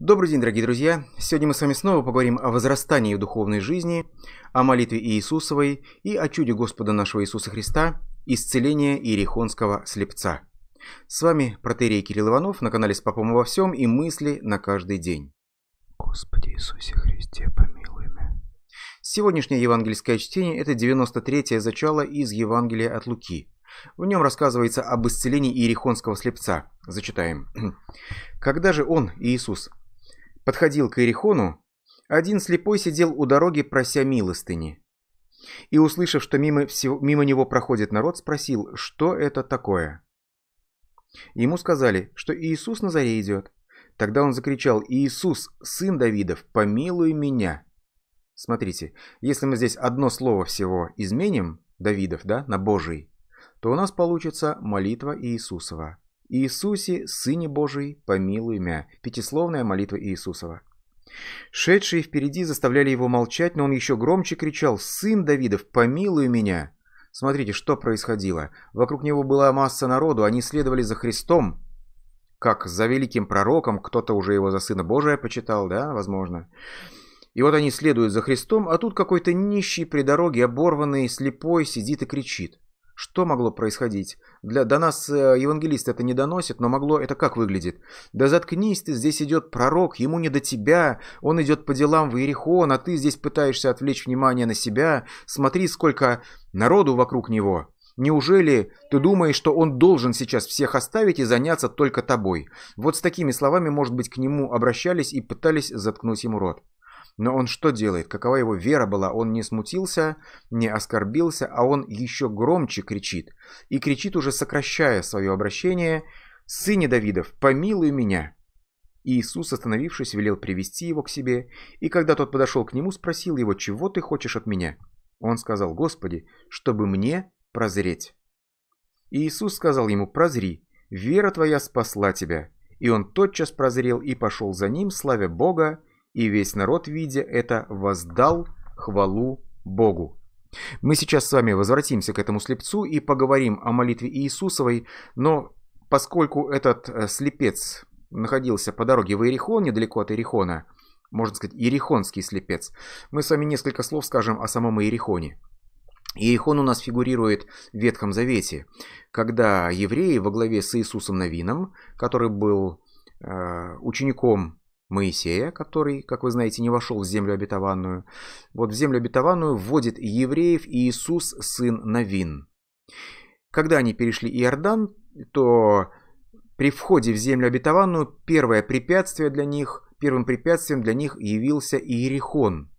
Добрый день, дорогие друзья! Сегодня мы с вами снова поговорим о возрастании в духовной жизни, о молитве Иисусовой и о чуде Господа нашего Иисуса Христа – исцеления Иерихонского слепца. С вами протерей Кирилл Иванов на канале «С попом во всем» и «Мысли на каждый день». Господи Иисусе Христе, помилуй меня. Сегодняшнее евангельское чтение – это 93-е зачало из Евангелия от Луки – в нем рассказывается об исцелении иерихонского слепца. Зачитаем. «Когда же он, Иисус, подходил к Иерихону один слепой сидел у дороги, прося милостыни. И, услышав, что мимо, всего, мимо него проходит народ, спросил, что это такое. Ему сказали, что Иисус на заре идет. Тогда он закричал, «Иисус, сын Давидов, помилуй меня!» Смотрите, если мы здесь одно слово всего изменим, Давидов, да, на Божий, то у нас получится молитва Иисусова. Иисусе, Сыне Божий, помилуй мя. Пятисловная молитва Иисусова. Шедшие впереди заставляли его молчать, но он еще громче кричал «Сын Давидов, помилуй меня!» Смотрите, что происходило. Вокруг него была масса народу, они следовали за Христом, как за великим пророком, кто-то уже его за Сына Божия почитал, да, возможно. И вот они следуют за Христом, а тут какой-то нищий при дороге, оборванный, слепой, сидит и кричит. Что могло происходить? Для, до нас э, евангелист это не доносит, но могло это как выглядит? Да заткнись ты, здесь идет пророк, ему не до тебя, он идет по делам в Иерихон, а ты здесь пытаешься отвлечь внимание на себя, смотри, сколько народу вокруг него. Неужели ты думаешь, что он должен сейчас всех оставить и заняться только тобой? Вот с такими словами, может быть, к нему обращались и пытались заткнуть ему рот. Но он что делает? Какова его вера была? Он не смутился, не оскорбился, а он еще громче кричит. И кричит уже сокращая свое обращение «Сыне Давидов, помилуй меня!» И Иисус, остановившись, велел привести его к себе, и когда тот подошел к нему, спросил его, «Чего ты хочешь от меня?» Он сказал, «Господи, чтобы мне прозреть». И Иисус сказал ему, «Прозри, вера твоя спасла тебя». И он тотчас прозрел и пошел за ним, славя Бога, и весь народ, видя это, воздал хвалу Богу. Мы сейчас с вами возвратимся к этому слепцу и поговорим о молитве Иисусовой, но поскольку этот э, слепец находился по дороге в Иерихон, недалеко от Иерихона, можно сказать, иерихонский слепец, мы с вами несколько слов скажем о самом Иерихоне. Иерихон у нас фигурирует в Ветхом Завете, когда евреи во главе с Иисусом Новином, который был э, учеником Моисея, который, как вы знаете, не вошел в землю обетованную. Вот в землю обетованную вводит евреев Иисус, сын Навин. Когда они перешли Иордан, то при входе в землю обетованную первое препятствие для них, первым препятствием для них явился Иерихон,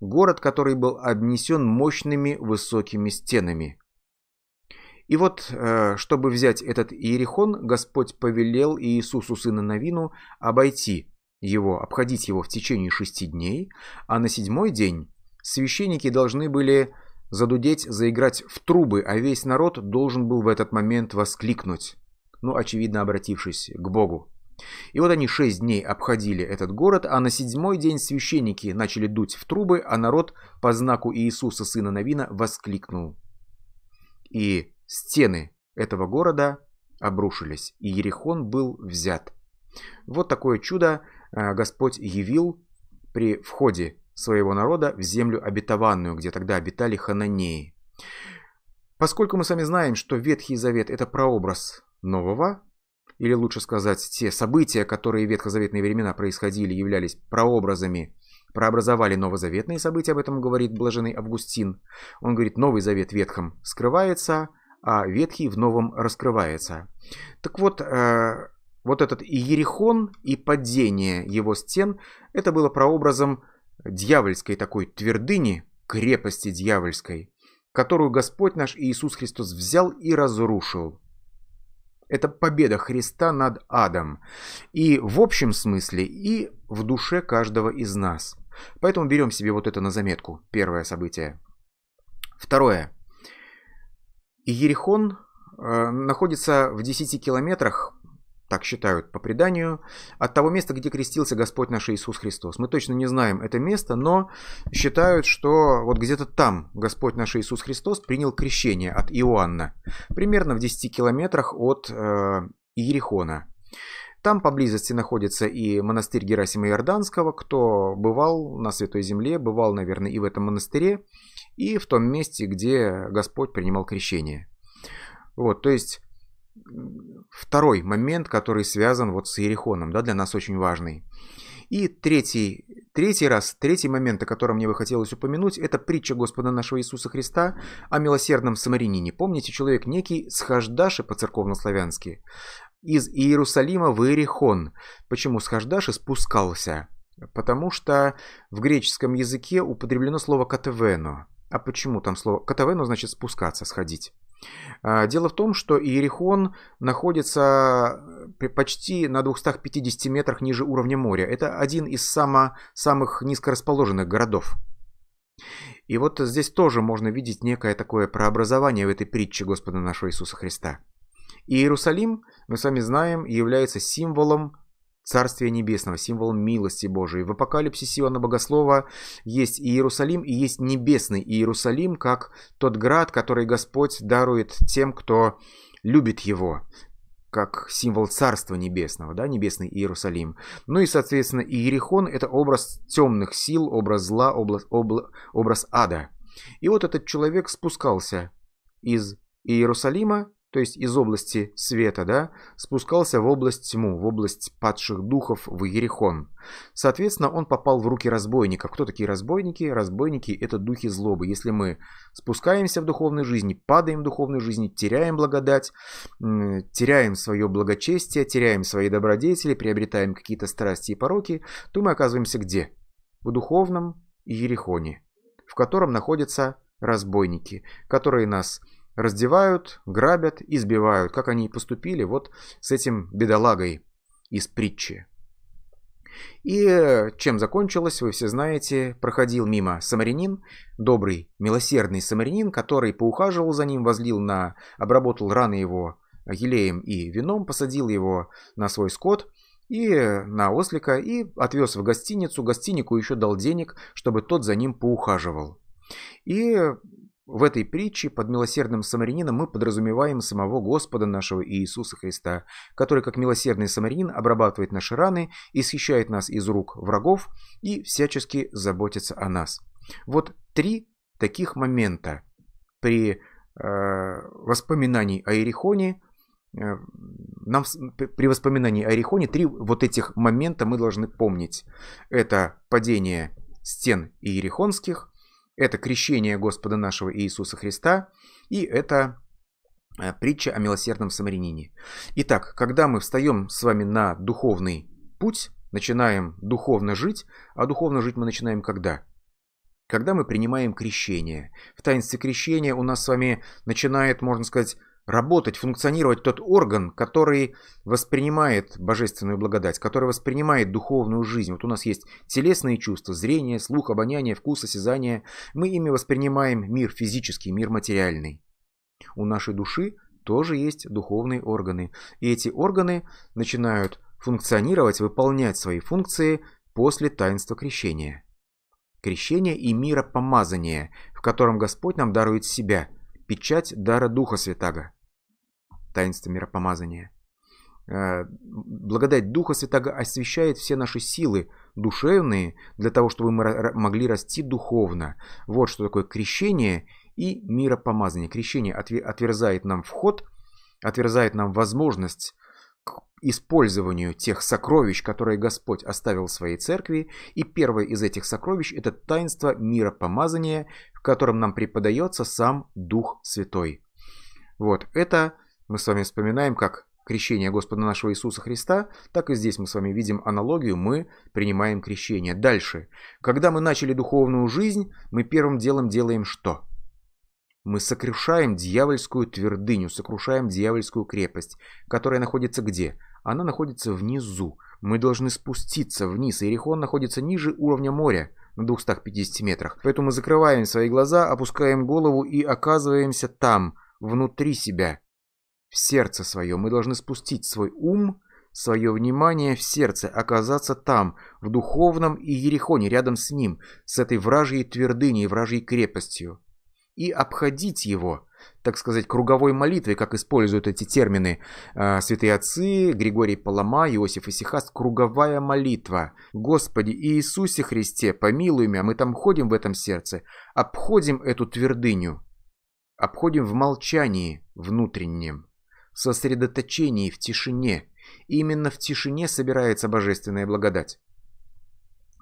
город, который был обнесен мощными высокими стенами. И вот, э, чтобы взять этот Иерихон, Господь повелел Иисусу сына Навину обойти его, обходить его в течение шести дней, а на седьмой день священники должны были задудеть, заиграть в трубы, а весь народ должен был в этот момент воскликнуть, ну, очевидно, обратившись к Богу. И вот они шесть дней обходили этот город, а на седьмой день священники начали дуть в трубы, а народ по знаку Иисуса сына Навина воскликнул. И стены этого города обрушились, и Ерехон был взят. Вот такое чудо а, Господь явил при входе своего народа в землю обетованную, где тогда обитали хананеи. Поскольку мы сами знаем, что Ветхий Завет – это прообраз нового, или лучше сказать, те события, которые в ветхозаветные времена происходили, являлись прообразами, прообразовали новозаветные события, об этом говорит блаженный Августин. Он говорит, Новый Завет ветхом скрывается, а Ветхий в новом раскрывается. Так вот, э вот этот Иерихон и падение его стен – это было прообразом дьявольской такой твердыни, крепости дьявольской, которую Господь наш Иисус Христос взял и разрушил. Это победа Христа над адом. И в общем смысле, и в душе каждого из нас. Поэтому берем себе вот это на заметку. Первое событие. Второе. Иерихон э, находится в 10 километрах так считают по преданию, от того места, где крестился Господь наш Иисус Христос. Мы точно не знаем это место, но считают, что вот где-то там Господь наш Иисус Христос принял крещение от Иоанна, примерно в 10 километрах от э, Иерихона. Там поблизости находится и монастырь Герасима Иорданского. Кто бывал на Святой Земле, бывал, наверное, и в этом монастыре, и в том месте, где Господь принимал крещение. Вот, то есть второй момент, который связан вот с Иерихоном, да, для нас очень важный. И третий, третий раз, третий момент, о котором мне бы хотелось упомянуть, это притча Господа нашего Иисуса Христа о милосердном самарянине. Помните, человек некий схождаши по-церковнославянски из Иерусалима в Иерихон. Почему схождаши спускался? Потому что в греческом языке употреблено слово «катевено». А почему там слово «катевено» значит «спускаться», «сходить». А, дело в том, что Иерихон находится э, почти на 250 метрах ниже уровня моря. Это один из само, самых низкорасположенных городов. И вот здесь тоже можно видеть некое такое преобразование в этой притче Господа нашего Иисуса Христа. Иерусалим, мы с вами знаем, является символом Царствие Небесного, символ милости Божией. В Апокалипсисе Сиона Богослова есть и Иерусалим и есть Небесный Иерусалим, как тот град, который Господь дарует тем, кто любит его, как символ Царства Небесного, да, Небесный Иерусалим. Ну и, соответственно, Иерихон – это образ темных сил, образ зла, образ, обла, образ ада. И вот этот человек спускался из Иерусалима то есть из области света, да, спускался в область тьму, в область падших духов, в Ерехон. Соответственно, он попал в руки разбойников. Кто такие разбойники? Разбойники – это духи злобы. Если мы спускаемся в духовной жизни, падаем в духовной жизни, теряем благодать, теряем свое благочестие, теряем свои добродетели, приобретаем какие-то страсти и пороки, то мы оказываемся где? В духовном Ерехоне, в котором находятся разбойники, которые нас Раздевают, грабят, избивают, как они и поступили вот с этим бедолагой из притчи. И э, чем закончилось, вы все знаете, проходил мимо самарянин, добрый, милосердный самарянин, который поухаживал за ним, возлил на, обработал раны его елеем и вином, посадил его на свой скот и э, на ослика и отвез в гостиницу. Гостинику еще дал денег, чтобы тот за ним поухаживал. И э, в этой притче под милосердным самарянином мы подразумеваем самого Господа нашего Иисуса Христа, который как милосердный самарянин обрабатывает наши раны, исхищает нас из рук врагов и всячески заботится о нас. Вот три таких момента при э, воспоминании о Иерихоне, э, нам при воспоминании о Иерихоне три вот этих момента мы должны помнить. Это падение стен Иерихонских, это крещение Господа нашего Иисуса Христа и это э, притча о милосердном самарянине. Итак, когда мы встаем с вами на духовный путь, начинаем духовно жить, а духовно жить мы начинаем когда? Когда мы принимаем крещение. В таинстве крещения у нас с вами начинает, можно сказать, работать, функционировать тот орган, который воспринимает божественную благодать, который воспринимает духовную жизнь. Вот у нас есть телесные чувства, зрение, слух, обоняние, вкус, осязание. Мы ими воспринимаем мир физический, мир материальный. У нашей души тоже есть духовные органы. И эти органы начинают функционировать, выполнять свои функции после таинства крещения. Крещение и миропомазание, в котором Господь нам дарует себя – печать дара Духа Святаго таинство миропомазания. Э, благодать Духа Святаго освещает все наши силы душевные, для того, чтобы мы могли расти духовно. Вот что такое крещение и миропомазание. Крещение отверзает нам вход, отверзает нам возможность к использованию тех сокровищ, которые Господь оставил в своей церкви. И первое из этих сокровищ – это таинство миропомазания, в котором нам преподается сам Дух Святой. Вот, это мы с вами вспоминаем, как крещение Господа нашего Иисуса Христа, так и здесь мы с вами видим аналогию, мы принимаем крещение. Дальше. Когда мы начали духовную жизнь, мы первым делом делаем что? Мы сокрушаем дьявольскую твердыню, сокрушаем дьявольскую крепость, которая находится где? Она находится внизу. Мы должны спуститься вниз. Иерихон находится ниже уровня моря, на 250 метрах. Поэтому мы закрываем свои глаза, опускаем голову и оказываемся там, внутри себя – в сердце свое. Мы должны спустить свой ум, свое внимание в сердце, оказаться там, в духовном и ерехоне рядом с ним, с этой вражьей твердыней, вражьей крепостью. И обходить его, так сказать, круговой молитвой, как используют эти термины э, святые отцы, Григорий Палама, Иосиф Исихас, круговая молитва. Господи Иисусе Христе, помилуй меня, мы там ходим в этом сердце, обходим эту твердыню, обходим в молчании внутреннем сосредоточении в тишине. Именно в тишине собирается божественная благодать.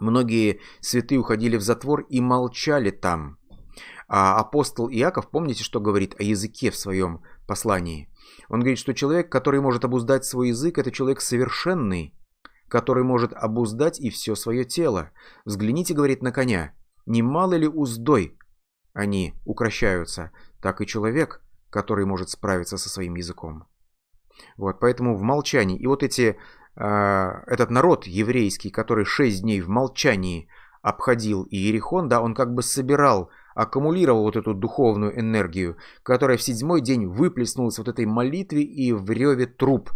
Многие святые уходили в затвор и молчали там. А апостол Иаков, помните, что говорит о языке в своем послании? Он говорит, что человек, который может обуздать свой язык, это человек совершенный, который может обуздать и все свое тело. Взгляните, говорит, на коня. Немало ли уздой они укращаются, так и человек который может справиться со своим языком. Вот, поэтому в молчании. И вот эти, э, этот народ еврейский, который шесть дней в молчании обходил Иерихон, да, он как бы собирал, аккумулировал вот эту духовную энергию, которая в седьмой день выплеснулась вот этой молитве и в реве труп,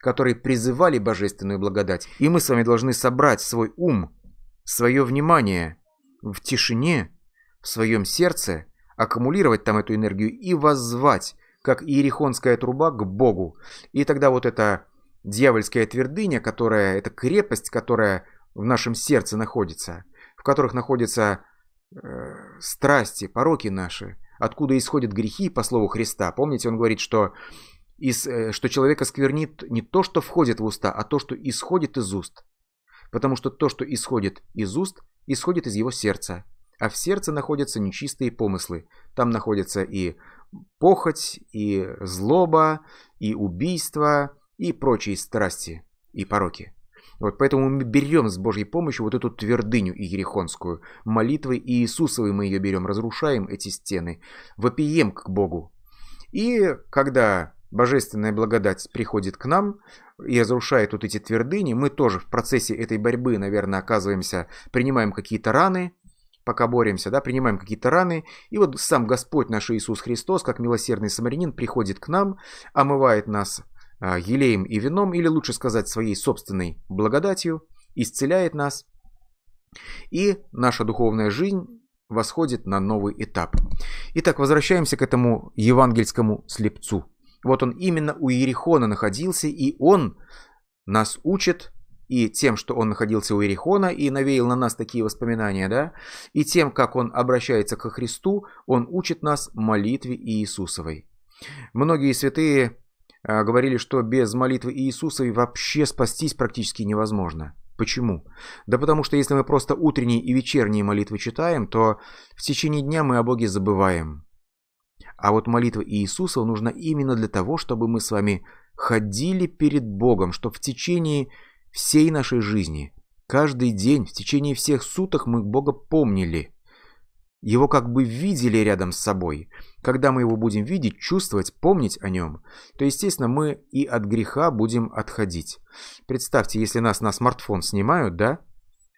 которые призывали божественную благодать. И мы с вами должны собрать свой ум, свое внимание в тишине, в своем сердце аккумулировать там эту энергию и воззвать, как иерихонская труба, к Богу. И тогда вот эта дьявольская твердыня, которая, эта крепость, которая в нашем сердце находится, в которых находятся э, страсти, пороки наши, откуда исходят грехи, по слову Христа. Помните, он говорит, что, из, э, что человека сквернит не то, что входит в уста, а то, что исходит из уст. Потому что то, что исходит из уст, исходит из его сердца. А в сердце находятся нечистые помыслы. Там находятся и похоть, и злоба, и убийство, и прочие страсти и пороки. Вот поэтому мы берем с Божьей помощью вот эту твердыню иерихонскую. Молитвой Иисусовой мы ее берем, разрушаем эти стены, вопием к Богу. И когда божественная благодать приходит к нам и разрушает вот эти твердыни, мы тоже в процессе этой борьбы, наверное, оказываемся, принимаем какие-то раны, пока боремся, да, принимаем какие-то раны, и вот сам Господь наш Иисус Христос, как милосердный самарянин, приходит к нам, омывает нас а, елеем и вином, или лучше сказать, своей собственной благодатью, исцеляет нас, и наша духовная жизнь восходит на новый этап. Итак, возвращаемся к этому евангельскому слепцу. Вот он именно у Иерихона находился, и он нас учит и тем, что он находился у Иерихона и навеял на нас такие воспоминания, да, и тем, как он обращается ко Христу, он учит нас молитве Иисусовой. Многие святые а, говорили, что без молитвы Иисусовой вообще спастись практически невозможно. Почему? Да потому что если мы просто утренние и вечерние молитвы читаем, то в течение дня мы о Боге забываем. А вот молитва Иисуса нужна именно для того, чтобы мы с вами ходили перед Богом, чтобы в течение всей нашей жизни. Каждый день, в течение всех суток мы Бога помнили. Его как бы видели рядом с собой. Когда мы его будем видеть, чувствовать, помнить о нем, то, естественно, мы и от греха будем отходить. Представьте, если нас на смартфон снимают, да?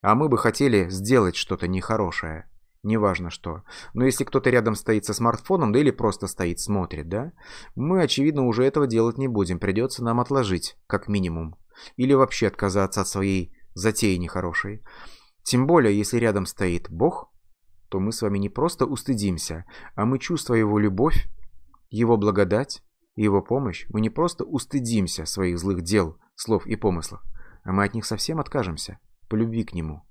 А мы бы хотели сделать что-то нехорошее. Неважно что. Но если кто-то рядом стоит со смартфоном, да или просто стоит, смотрит, да? Мы, очевидно, уже этого делать не будем. Придется нам отложить, как минимум или вообще отказаться от своей затеи нехорошей. Тем более, если рядом стоит Бог, то мы с вами не просто устыдимся, а мы, чувствуя Его любовь, Его благодать, и Его помощь, мы не просто устыдимся своих злых дел, слов и помыслов, а мы от них совсем откажемся, по любви к Нему.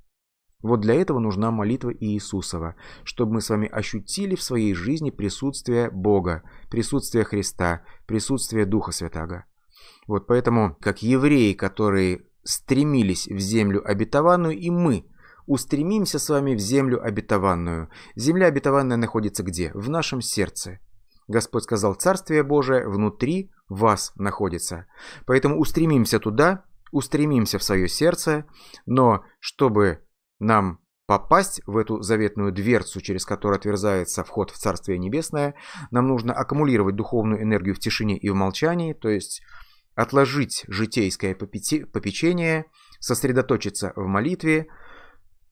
Вот для этого нужна молитва Иисусова, чтобы мы с вами ощутили в своей жизни присутствие Бога, присутствие Христа, присутствие Духа Святаго. Вот поэтому, как евреи, которые стремились в землю обетованную, и мы устремимся с вами в землю обетованную. Земля обетованная находится где? В нашем сердце. Господь сказал, Царствие Божие внутри вас находится. Поэтому устремимся туда, устремимся в свое сердце, но чтобы нам попасть в эту заветную дверцу, через которую отверзается вход в Царствие Небесное, нам нужно аккумулировать духовную энергию в тишине и в молчании, то есть отложить житейское попечение, сосредоточиться в молитве,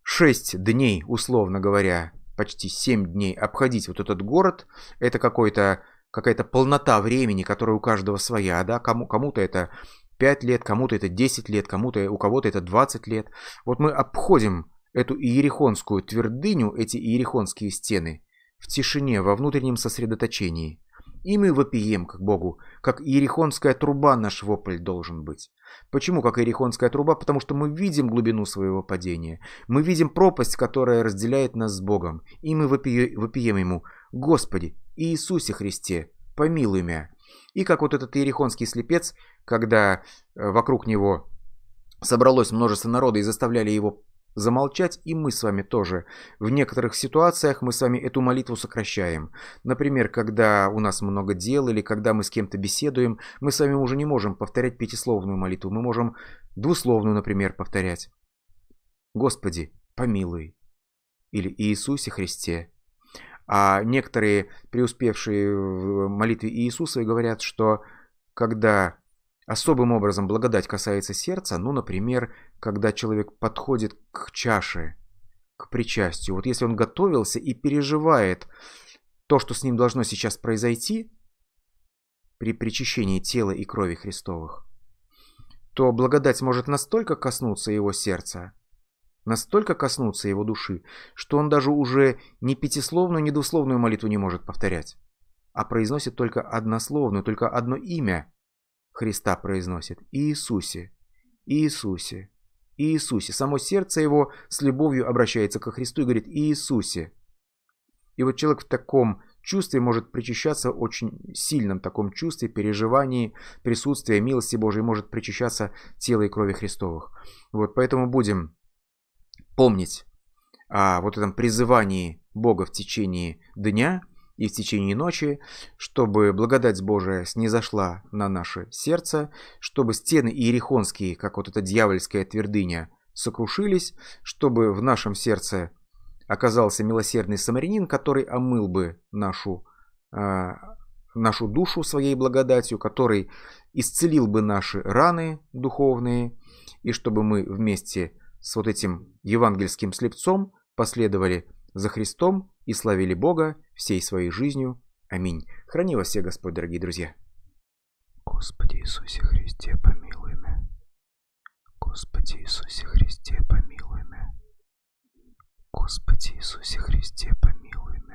шесть дней, условно говоря, почти семь дней обходить вот этот город, это какой-то какая-то полнота времени, которая у каждого своя, да, кому, кому-то это 5 лет, кому-то это 10 лет, кому-то у кого-то это 20 лет. Вот мы обходим эту иерихонскую твердыню, эти иерихонские стены, в тишине, во внутреннем сосредоточении. И мы вопием к Богу, как иерихонская труба наш вопль должен быть. Почему как иерихонская труба? Потому что мы видим глубину своего падения. Мы видим пропасть, которая разделяет нас с Богом. И мы вопием, Ему, Господи, Иисусе Христе, помилуй меня. И как вот этот иерихонский слепец, когда э, вокруг него собралось множество народа и заставляли его Замолчать и мы с вами тоже. В некоторых ситуациях мы с вами эту молитву сокращаем. Например, когда у нас много дел или когда мы с кем-то беседуем, мы с вами уже не можем повторять пятисловную молитву. Мы можем двусловную, например, повторять. «Господи, помилуй» или «Иисусе Христе». А некоторые, преуспевшие в молитве Иисуса, говорят, что когда Особым образом благодать касается сердца, ну, например, когда человек подходит к чаше, к причастию. Вот если он готовился и переживает то, что с ним должно сейчас произойти при причащении тела и крови Христовых, то благодать может настолько коснуться его сердца, настолько коснуться его души, что он даже уже ни пятисловную, ни двусловную молитву не может повторять, а произносит только однословную, только одно имя Христа произносит «Иисусе, Иисусе, Иисусе». Само сердце его с любовью обращается ко Христу и говорит «Иисусе». И вот человек в таком чувстве может причащаться очень сильном таком чувстве, переживании, присутствия милости Божией может причащаться тела и крови Христовых. Вот поэтому будем помнить о вот этом призывании Бога в течение дня – и в течение ночи, чтобы благодать Божия снизошла на наше сердце, чтобы стены иерихонские, как вот эта дьявольская твердыня, сокрушились, чтобы в нашем сердце оказался милосердный самарянин, который омыл бы нашу, э, нашу душу своей благодатью, который исцелил бы наши раны духовные, и чтобы мы вместе с вот этим евангельским слепцом последовали за Христом и славили Бога всей своей жизнью. Аминь. Храни вас все Господь, дорогие друзья. Господи Иисусе Христе, помилуй меня. Господи Иисусе Христе, помилуй меня. Господи Иисусе Христе, помилуй меня.